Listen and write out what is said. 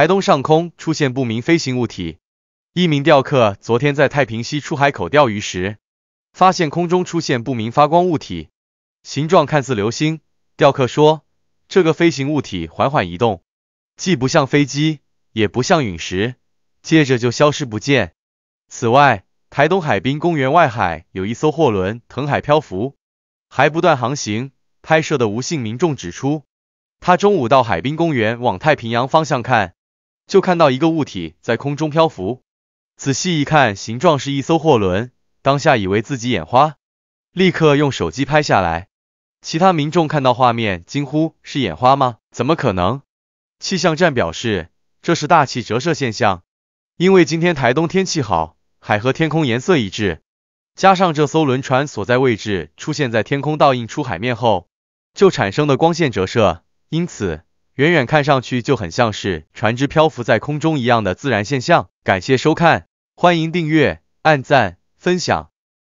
台东上空出现不明飞行物体，一名钓客昨天在太平溪出海口钓鱼时，发现空中出现不明发光物体，形状看似流星。钓客说，这个飞行物体缓缓移动，既不像飞机，也不像陨石，接着就消失不见。此外，台东海滨公园外海有一艘货轮藤海漂浮，还不断航行。拍摄的吴姓民众指出，他中午到海滨公园往太平洋方向看。就看到一个物体在空中漂浮，仔细一看，形状是一艘货轮，当下以为自己眼花，立刻用手机拍下来。其他民众看到画面惊呼：“是眼花吗？怎么可能？”气象站表示，这是大气折射现象，因为今天台东天气好，海和天空颜色一致，加上这艘轮船所在位置出现在天空倒映出海面后，就产生的光线折射，因此。远远看上去就很像是船只漂浮在空中一样的自然现象。感谢收看，欢迎订阅、按赞、分享。